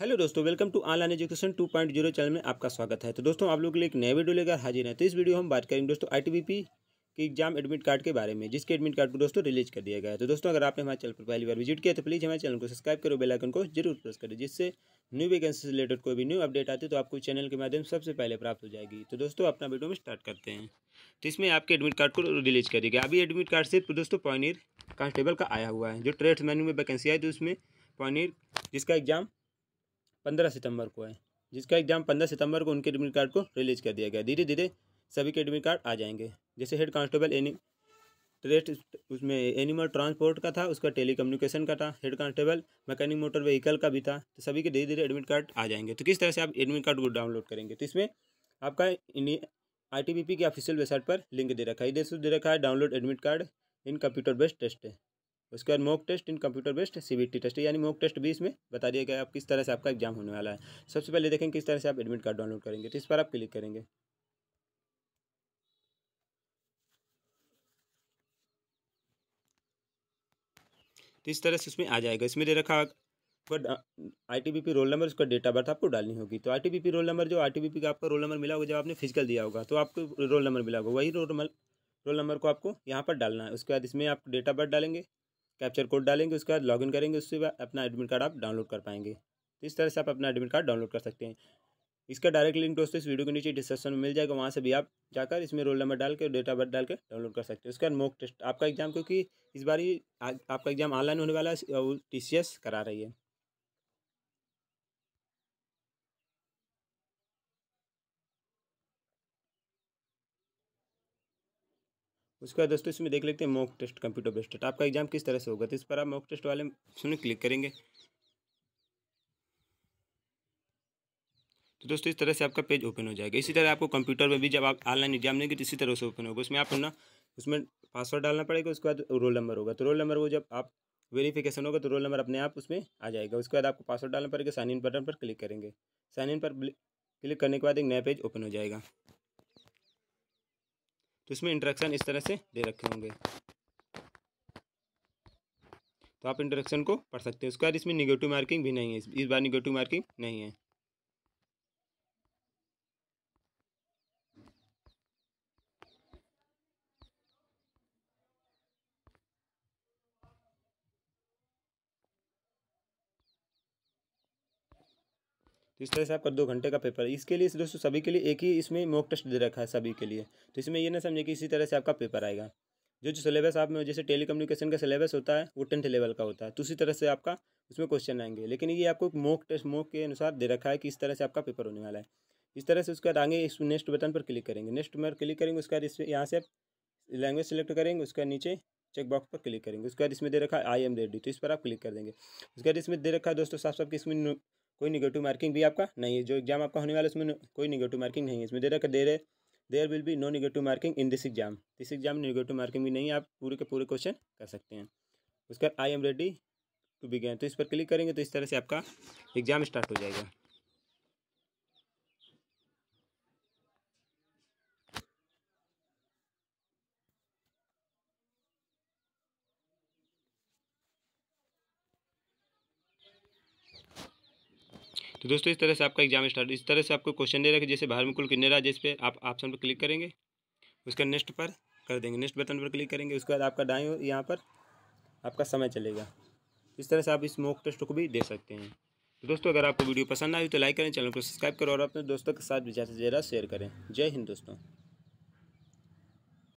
hello दोस्तों welcome to online education 2.0 channel में आपका स्वागत है तो दोस्तों आप लोग के लिए एक नया वीडियो लेकर हाजिर है तो इस वीडियो हम बात करेंगे दोस्तों आईटीबीपी के एग्जाम एडमिट कार्ड के बारे में जिसके एडमिट कार्ड को दोस्तों रिलीज कर दिया गया है तो दोस्तों अगर आपने हमारे चैनल पर पहली बार विजिट किया तो प्लीज़ हमारे चैनल को सब्सक्राइब करो बेलाइकन को जरूर प्रेस करें जिससे न्यू वैकेंसी से रिलेटेड कोई भी न्यू अपडेट आती है तो आपको चैनल के माध्यम सबसे पहले प्राप्त हो जाएगी तो दोस्तों अपना वीडियो में स्टार्ट करते हैं तो इसमें आपके एडमिट कार्ड को रिलीज कर दिया गया अभी एडमिट कार्ड सिर्फ दोस्तों पॉनिर कांस्टेबल का आया हुआ है जो ट्रेड मैन्यू में वैकेंसी आई थी उसमें पॉनिर जिसका एग्जाम पंद्रह सितंबर को है जिसका एग्ज़ाम पंद्रह सितंबर को उनके एडमिट कार्ड को रिलीज़ कर दिया गया धीरे धीरे सभी के एडमिट कार्ड आ जाएंगे जैसे हेड कांस्टेबल एनी ट्रेस्ट उसमें एनिमल ट्रांसपोर्ट का था उसका टेलीकम्युनिकेशन का था head constable mechanic motor vehicle का भी था तो सभी के धीरे धीरे एडमिट कार्ड आ जाएंगे तो किस तरह से आप एडमिट कार्ड को डाउनलोड करेंगे तो इसमें आपका आई टी बी पी की ऑफिशियल वेबसाइट पर लिंक दे रखा है इधर से दे रखा है download admit card in computer based test है उसके बाद mock test in computer based CBT test यानी मॉक टेस्ट भी इसमें बता दिया गया आप किस तरह से आपका एग्जाम होने वाला है सबसे पहले देखें किस तरह से आप एडमिट कार्ड डाउनलोड करेंगे तो इस पर आप क्लिक करेंगे तो इस तरह से उसमें आ जाएगा इसमें दे रखा आपका पी रोल नंबर उसका डेट ऑफ बर्थ आपको डालनी होगी तो आईटीबीपी रोल नंबर जो पी का आपका रोल नंबर मिला होगा जब आपने फिजिकल दिया होगा तो आपको रोल नंबर मिला होगा वही रोल नंबर रोल नंबर को आपको यहाँ पर डालना है उसके बाद इसमें आप डेट ऑफ बर्थ डालेंगे कैप्चर कोड डालेंगे उसके बाद लॉगिन करेंगे उससे अपना एडमिट कार्ड आप डाउनलोड कर पाएंगे तो इस तरह से आप अपना एडमिट कार्ड डाउनलोड कर सकते हैं इसका डायरेक्ट लिंक दोस्तों इस वीडियो के नीचे डिस्क्रिप्शन में मिल जाएगा वहाँ से भी आप जाकर इसमें रोल नंबर डाल के डेट ऑफ बर्थ डाल के डाउनलोड कर सकते हैं उसके बाद मॉक टेस्ट आपका एग्जाम क्योंकि इस बार ही आपका एग्जाम ऑनलाइन होने वाला है टी सी एस करा रही है उसके बाद दोस्तों इसमें देख लेते हैं mock test computer based test आपका एग्जाम किस तरह से होगा तो इस पर आप मॉक टेस्ट वाले सुनने क्लिक करेंगे तो दोस्तों इस तरह से आपका पेज ओपन हो जाएगा इसी तरह आपको कंप्यूटर में भी जब आप ऑनलाइन एग्जाम देंगे तो इसी तरह से ओपन होगा उसमें आप ना उसमें पासवर्ड डालना पड़ेगा उसके बाद रोल नंबर होगा तो रोल नंबर वो जब आप वेरीफिकेशन होगा तो रोल नंबर अपने आप उसमें आ जाएगा उसके बाद आपको पासवर्ड डालना पड़ेगा साइन इन बटन पर क्लिक करेंगे साइन इन पर क्लिक करने के बाद एक नया पेज ओपन हो जाएगा तो इसमें इंट्रैक्शन इस तरह से दे रखे होंगे तो आप इंट्रैक्शन को पढ़ सकते हैं उसके बाद इसमें निगेटिव मार्किंग भी नहीं है इस बार निगेटिव मार्किंग नहीं है तो इस तरह से आपका दो घंटे का पेपर है इसके लिए दोस्तों सभी के लिए एक ही इसमें मॉक टेस्ट दे रखा है सभी के लिए तो इसमें यह ना समझे कि इसी तरह से आपका पेपर आएगा जो जो सिलेबस आप में जैसे टेलीकम्युनिकेशन का सिलेबस होता है वो टेंथ लेवल का होता है तो उसी तरह से आपका उसमें क्वेश्चन आएंगे लेकिन ये आपको मॉक टेस्ट मॉक के अनुसार दे रखा है कि इस तरह से आपका पेपर होने वाला है इस तरह से उसके बाद आगे इस नेक्स्ट बटन पर क्लिक करेंगे नेक्स्ट पर क्लिक करेंगे उसके बाद इस यहाँ से आप लैंग्वेज सेलेक्ट करेंगे उसके नीचे चेक बॉक्स पर क्लिक करेंगे उसके बाद इसमें दे रखा है आई एम रेडी तो इस पर आप क्लिक कर देंगे उसके बाद इसमें दे रखा है दोस्तों साफ साफ कि इसमें कोई निगेटिव मार्किंग भी आपका नहीं है जो एग्जाम आपका होने वाला है उसमें कोई निगेटिव मार्किंग नहीं है इसमें दे रखा दे रहे there will be no negative marking in this exam this exam में निगेटिव मार्किंग भी नहीं है आप पूरे के पूरे क्वेश्चन कर सकते हैं उसके बाद I am ready to begin तो इस पर क्लिक करेंगे तो इस तरह से आपका एग्जाम स्टार्ट हो जाएगा तो दोस्तों इस तरह से आपका एग्जाम स्टार्ट इस तरह से आपको क्वेश्चन दे रहा है जैसे बाहर में कुल कितने राज्य जिस पर आप ऑप्शन पर क्लिक करेंगे उसके नेक्स्ट पर कर देंगे नेक्स्ट बटन पर क्लिक करेंगे उसके बाद आपका डाई यहाँ पर आपका समय चलेगा इस तरह से आप इस मॉक टेस्ट को भी दे सकते हैं तो दोस्तों अगर आपको वीडियो पसंद आई तो लाइक करें चैनल को सब्सक्राइब करें और अपने दोस्तों के साथ भी ज़्यादा से ज़्यादा शेयर करें जय हिंद दोस्तों